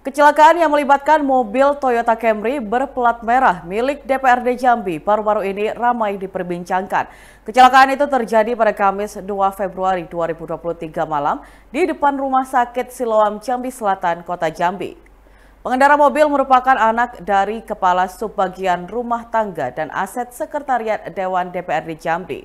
Kecelakaan yang melibatkan mobil Toyota Camry berplat merah milik DPRD Jambi baru-baru ini ramai diperbincangkan. Kecelakaan itu terjadi pada Kamis 2 Februari 2023 malam di depan Rumah Sakit Siloam Jambi Selatan, Kota Jambi. Pengendara mobil merupakan anak dari Kepala Subbagian Rumah Tangga dan Aset Sekretariat Dewan DPRD Jambi.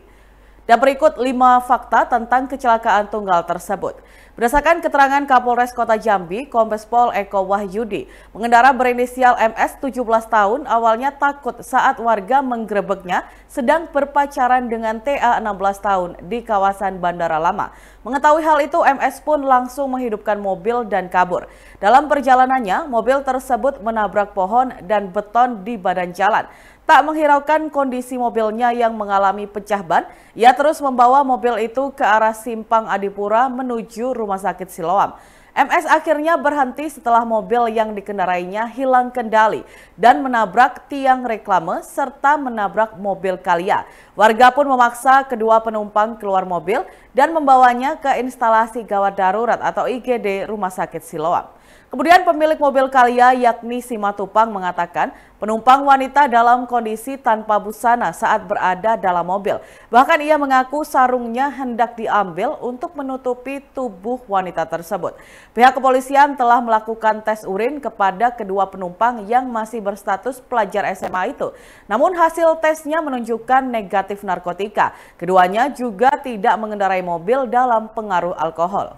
Dan berikut lima fakta tentang kecelakaan tunggal tersebut. Berdasarkan keterangan Kapolres Kota Jambi, Kombes Pol Eko Wahyudi, pengendara berinisial MS 17 tahun awalnya takut saat warga menggerebeknya sedang berpacaran dengan TA 16 tahun di kawasan Bandara Lama. Mengetahui hal itu, MS pun langsung menghidupkan mobil dan kabur. Dalam perjalanannya, mobil tersebut menabrak pohon dan beton di badan jalan. Tak menghiraukan kondisi mobilnya yang mengalami pecah ban, ia terus membawa mobil itu ke arah Simpang Adipura menuju Rumah Sakit Siloam. MS akhirnya berhenti setelah mobil yang dikendarainya hilang kendali dan menabrak tiang reklame serta menabrak mobil Kalia. Warga pun memaksa kedua penumpang keluar mobil dan membawanya ke instalasi gawat darurat atau IGD Rumah Sakit Siloam. Kemudian pemilik mobil Kalia yakni Simatupang mengatakan penumpang wanita dalam kondisi tanpa busana saat berada dalam mobil. Bahkan ia mengaku sarungnya hendak diambil untuk menutupi tubuh wanita tersebut. Pihak kepolisian telah melakukan tes urin kepada kedua penumpang yang masih berstatus pelajar SMA itu. Namun hasil tesnya menunjukkan negatif narkotika. Keduanya juga tidak mengendarai mobil dalam pengaruh alkohol.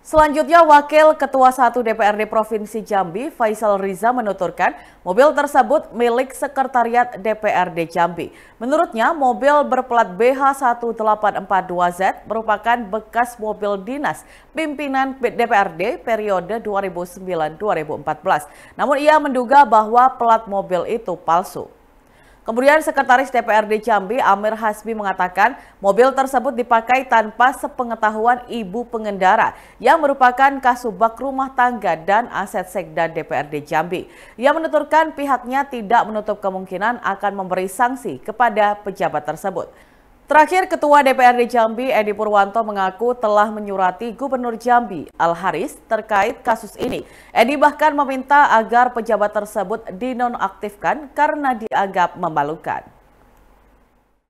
Selanjutnya, Wakil Ketua 1 DPRD Provinsi Jambi, Faisal Riza menuturkan mobil tersebut milik Sekretariat DPRD Jambi. Menurutnya, mobil berplat BH1842Z merupakan bekas mobil dinas pimpinan DPRD periode 2009-2014. Namun ia menduga bahwa plat mobil itu palsu. Kemudian Sekretaris DPRD Jambi Amir Hasbi mengatakan mobil tersebut dipakai tanpa sepengetahuan ibu pengendara yang merupakan kasubak rumah tangga dan aset sekda DPRD Jambi. Ia menuturkan pihaknya tidak menutup kemungkinan akan memberi sanksi kepada pejabat tersebut. Terakhir, Ketua DPRD Jambi Edi Purwanto mengaku telah menyurati Gubernur Jambi Al Haris terkait kasus ini. Edi bahkan meminta agar pejabat tersebut dinonaktifkan karena dianggap memalukan.